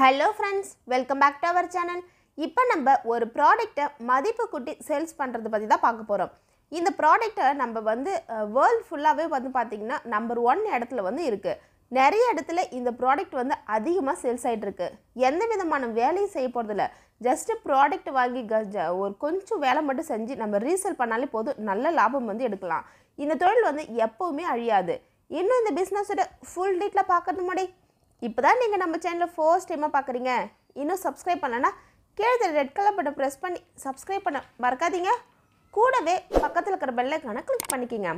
hello friends welcome back to our channel இப்போ நம்ம ஒரு ப்ராடக்ட்டை மதிப்பு கூட்டி சேல்ஸ் பண்ணுறது பற்றி தான் பார்க்க போகிறோம் இந்த ப்ராடக்ட்டை நம்ம வந்து வேர்ல்டு ஃபுல்லாகவே வந்து பார்த்திங்கன்னா நம்பர் ஒன் இடத்துல வந்து இருக்குது நிறைய இடத்துல இந்த ப்ராடக்ட் வந்து அதிகமாக சேல்ஸ் ஆகிட்டுருக்கு எந்த விதமான வேலையும் செய்ய போகிறதில்ல ஜஸ்ட்டு ப்ராடக்ட் வாங்கி ஒரு கொஞ்சம் வேலை மட்டும் செஞ்சு நம்ம ரீசேல் பண்ணாலே போதும் நல்ல லாபம் வந்து எடுக்கலாம் இந்த தொழில் வந்து எப்போவுமே அழியாது இன்னும் இந்த பிஸ்னஸோட ஃபுல் டீட்டில் பார்க்கணும் முடியும் இப்போ தான் நீங்கள் நம்ம சேனலில் ஃபர்ஸ்ட் டைமாக பார்க்குறீங்க இன்னும் சப்ஸ்கிரைப் பண்ணலன்னா கீழே ரெட் கலர் பட்டன் ப்ரெஸ் பண்ணி சப்ஸ்கிரைப் பண்ண மறக்காதீங்க கூடவே பக்கத்தில் இருக்கிற பெல்லைக்கான கிளிக் பண்ணிக்கோங்க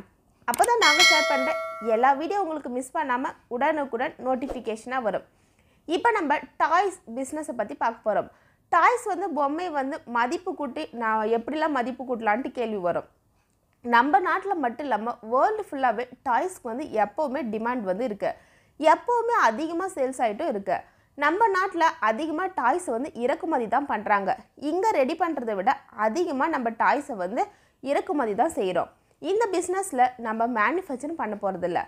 அப்போ தான் நாங்கள் ஷேர் பண்ணுற எல்லா வீடியோ உங்களுக்கு மிஸ் பண்ணாமல் உடனுக்குடன் நோட்டிஃபிகேஷனாக வரும் இப்போ நம்ம டாய்ஸ் பிஸ்னஸை பற்றி பார்க்க போகிறோம் டாய்ஸ் வந்து பொம்மை வந்து மதிப்பு கூட்டி நான் எப்படிலாம் மதிப்பு கூட்டலான்ட்டு கேள்வி வரும் நம்ம நாட்டில் மட்டும் இல்லாமல் வேர்ல்டு ஃபுல்லாகவே டாய்ஸ்க்கு வந்து எப்போவுமே டிமாண்ட் வந்து இருக்குது எப்போவுமே அதிகமாக சேல்ஸ் ஆகிட்டும் இருக்குது நம்ம நாட்டில் அதிகமாக டாய்ஸ் வந்து இறக்குமதி தான் பண்ணுறாங்க இங்கே ரெடி பண்ணுறதை விட அதிகமாக நம்ம டாய்ஸை வந்து இறக்குமதி தான் செய்கிறோம் இந்த பிஸ்னஸில் நம்ம மேனுஃபேக்சரிங் பண்ண போகிறதில்ல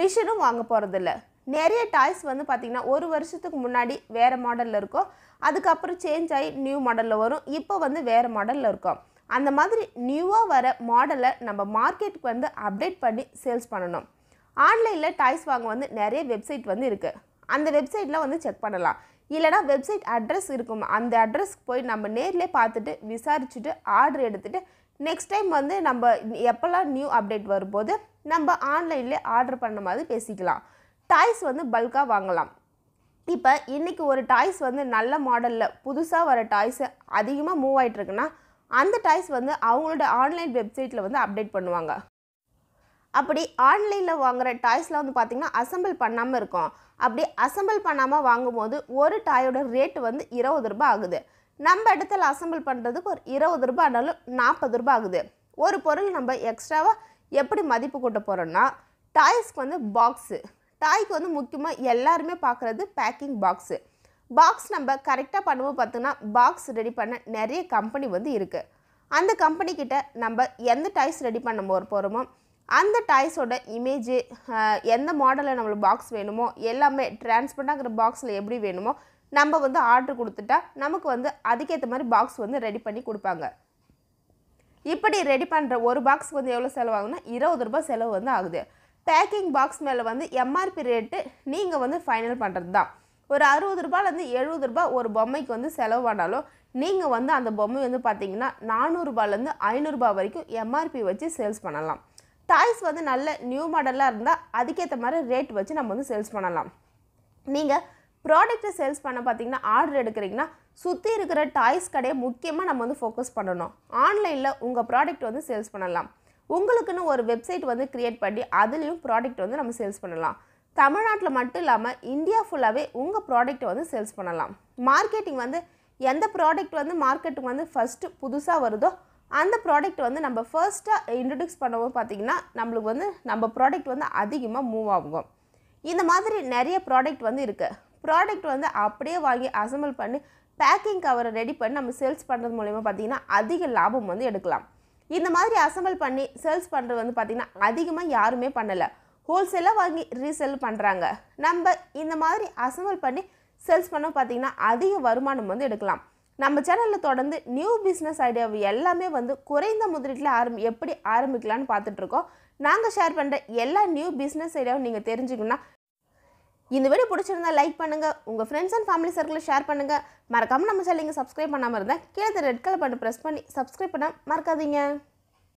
மிஷினும் வாங்க போகிறதில்ல நிறைய டாய்ஸ் வந்து பார்த்திங்கன்னா ஒரு வருஷத்துக்கு முன்னாடி வேறு மாடலில் இருக்கும் அதுக்கப்புறம் சேஞ்ச் ஆகி நியூ மாடலில் வரும் இப்போ வந்து வேறு மாடலில் இருக்கும் அந்த மாதிரி நியூவாக வர மாடலை நம்ம மார்க்கெட்டுக்கு வந்து அப்டேட் பண்ணி சேல்ஸ் பண்ணணும் ஆன்லைனில் டாய்ஸ் வாங்க வந்து நிறைய வெப்சைட் வந்து இருக்குது அந்த வெப்சைட்டில் வந்து செக் பண்ணலாம் இல்லைனா வெப்சைட் அட்ரஸ் இருக்கும் அந்த அட்ரஸ்க்கு போய் நம்ம நேரில் பார்த்துட்டு விசாரிச்சுட்டு ஆர்டர் எடுத்துகிட்டு நெக்ஸ்ட் டைம் வந்து நம்ம எப்போல்லாம் நியூ அப்டேட் வரும்போது நம்ம ஆன்லைன்லேயே ஆர்டர் பண்ண மாதிரி பேசிக்கலாம் டாய்ஸ் வந்து பல்காக வாங்கலாம் இப்போ இன்றைக்கி ஒரு டாய்ஸ் வந்து நல்ல மாடலில் புதுசாக வர டாய்ஸு அதிகமாக மூவ் ஆகிட்டுருக்குன்னா அந்த டாய்ஸ் வந்து அவங்களோட ஆன்லைன் வெப்சைட்டில் வந்து அப்டேட் பண்ணுவாங்க அப்படி ஆன்லைனில் வாங்குகிற டாய்ஸ்லாம் வந்து பார்த்திங்கன்னா அசம்பிள் பண்ணாமல் இருக்கும் அப்படி அசம்பிள் பண்ணாமல் வாங்கும்போது ஒரு டாயோட ரேட்டு வந்து இருபது ரூபாய் ஆகுது நம்ம இடத்துல அசம்பிள் பண்ணுறதுக்கு ஒரு இருபது ரூபாய் ஆனாலும் நாற்பது ரூபாய் ஆகுது ஒரு பொருள் நம்ம எக்ஸ்ட்ராவாக எப்படி மதிப்பு கொண்டு போகிறோன்னா டாய்ஸ்க்கு வந்து பாக்ஸு டாய்க்கு வந்து முக்கியமாக எல்லாருமே பார்க்குறது பேக்கிங் பாக்ஸு பாக்ஸ் நம்ம கரெக்டாக பண்ணுவோம் பார்த்தோன்னா பாக்ஸ் ரெடி பண்ண நிறைய கம்பெனி வந்து இருக்குது அந்த கம்பெனிக்கிட்ட நம்ம எந்த டாய்ஸ் ரெடி பண்ண போகிறோமோ அந்த டாய்ஸோட இமேஜ் எந்த மாடலில் நம்மளுக்கு பாக்ஸ் வேணுமோ எல்லாமே டிரான்ஸ்பரண்டாகிற பாக்ஸில் எப்படி வேணுமோ நம்ம வந்து ஆர்டர் கொடுத்துட்டா நமக்கு வந்து அதுக்கேற்ற மாதிரி பாக்ஸ் வந்து ரெடி பண்ணி கொடுப்பாங்க இப்படி ரெடி பண்ணுற ஒரு பாக்ஸ்க்கு வந்து எவ்வளோ செலவாகுன்னா இருபது ரூபாய் செலவு வந்து ஆகுது பேக்கிங் பாக்ஸ் மேலே வந்து எம்ஆர்பி ரேட்டு நீங்கள் வந்து ஃபைனல் பண்ணுறது தான் ஒரு அறுபது ரூபாயிலேருந்து எழுபது ரூபாய் ஒரு பொம்மைக்கு வந்து செலவு பண்ணாலும் நீங்கள் வந்து அந்த பொம்மை வந்து பார்த்தீங்கன்னா நானூறுரூபாலேருந்து ஐநூறுரூபா வரைக்கும் எம்ஆர்பி வச்சு சேல்ஸ் பண்ணலாம் டாய்ஸ் வந்து நல்ல நியூ மாடலாக இருந்தால் அதுக்கேற்ற மாதிரி ரேட் வச்சு நம்ம வந்து சேல்ஸ் பண்ணலாம் நீங்கள் ப்ராடக்ட்டை சேல்ஸ் பண்ண பார்த்தீங்கன்னா ஆர்டர் எடுக்கிறீங்கன்னா சுற்றி இருக்கிற டாய்ஸ் கடையை முக்கியமாக நம்ம வந்து ஃபோக்கஸ் பண்ணணும் ஆன்லைனில் உங்கள் ப்ராடக்ட் வந்து சேல்ஸ் பண்ணலாம் உங்களுக்குன்னு ஒரு வெப்சைட் வந்து க்ரியேட் பண்ணி அதுலேயும் ப்ராடக்ட் வந்து நம்ம சேல்ஸ் பண்ணலாம் தமிழ்நாட்டில் மட்டும் இல்லாமல் இந்தியா ஃபுல்லாகவே உங்கள் ப்ராடக்ட்டை வந்து சேல்ஸ் பண்ணலாம் மார்க்கெட்டிங் வந்து எந்த ப்ராடக்ட் வந்து மார்க்கெட்டுக்கு வந்து ஃபஸ்ட்டு புதுசாக வருதோ அந்த ப்ராடக்ட் வந்து நம்ம ஃபர்ஸ்ட்டாக இன்ட்ரடியூஸ் பண்ணும்போது பார்த்திங்கன்னா நம்மளுக்கு வந்து நம்ம ப்ராடக்ட் வந்து அதிகமாக மூவ் ஆகும் இந்த மாதிரி நிறைய ப்ராடக்ட் வந்து இருக்குது ப்ராடக்ட் வந்து அப்படியே வாங்கி அசம்பிள் பண்ணி பேக்கிங் கவரை ரெடி பண்ணி நம்ம சேல்ஸ் பண்ணுறது மூலிமா பார்த்திங்கன்னா அதிக லாபம் வந்து எடுக்கலாம் இந்த மாதிரி அசம்பிள் பண்ணி சேல்ஸ் பண்ணுறது வந்து பார்த்திங்கன்னா அதிகமாக யாருமே பண்ணலை ஹோல்சேலாக வாங்கி ரீசேல் பண்ணுறாங்க நம்ம இந்த மாதிரி அசம்பிள் பண்ணி சேல்ஸ் பண்ண பார்த்திங்கன்னா அதிக வருமானம் வந்து எடுக்கலாம் நம்ம சேனலில் தொடர்ந்து நியூ பிஸ்னஸ் ஐடியா எல்லாமே வந்து குறைந்த முதலீட்டில் ஆரம்பி எப்படி ஆரம்பிக்கலான்னு பார்த்துட்ருக்கோம் நாங்கள் ஷேர் பண்ணுற எல்லா நியூ பிஸ்னஸ் ஐடியாவும் நீங்கள் தெரிஞ்சுக்கணும்னா இந்த வீடியோ பிடிச்சிருந்தா லைக் பண்ணுங்கள் உங்கள் ஃப்ரெண்ட்ஸ் அண்ட் ஃபேமிலி சர்க்கிளில் ஷேர் பண்ணுங்கள் மறக்காமல் நம்ம சேனலுங்க சப்ஸ்கிரைப் பண்ணாமல் இருந்தால் கீழே ரெட் கலர் பட்டன் ப்ரெஸ் பண்ணி சப்ஸ்கிரைப் பண்ண மறக்காதீங்க